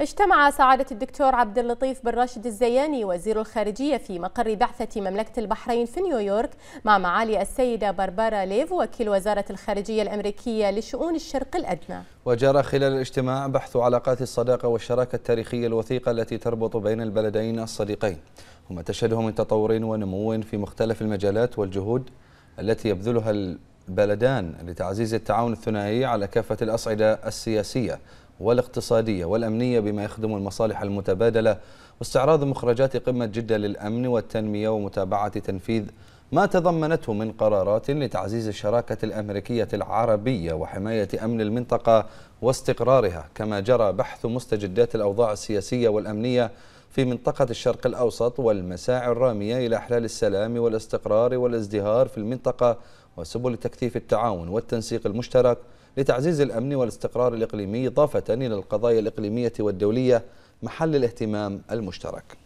اجتمع سعادة الدكتور عبد اللطيف بن راشد الزياني وزير الخارجية في مقر بعثة مملكة البحرين في نيويورك مع معالي السيدة باربارا ليف وكيل وزارة الخارجية الأمريكية لشؤون الشرق الأدنى وجرى خلال الاجتماع بحث علاقات الصداقة والشراكة التاريخية الوثيقة التي تربط بين البلدين الصديقين وما تشهده من تطور ونمو في مختلف المجالات والجهود التي يبذلها البلدان لتعزيز التعاون الثنائي على كافة الأصعدة السياسية والاقتصادية والأمنية بما يخدم المصالح المتبادلة واستعراض مخرجات قمة جدة للأمن والتنمية ومتابعة تنفيذ ما تضمنته من قرارات لتعزيز الشراكة الأمريكية العربية وحماية أمن المنطقة واستقرارها كما جرى بحث مستجدات الأوضاع السياسية والأمنية في منطقة الشرق الأوسط والمساعي الرامية إلى أحلال السلام والاستقرار والازدهار في المنطقة وسبل تكثيف التعاون والتنسيق المشترك لتعزيز الأمن والاستقرار الإقليمي إضافة إلى القضايا الإقليمية والدولية محل الاهتمام المشترك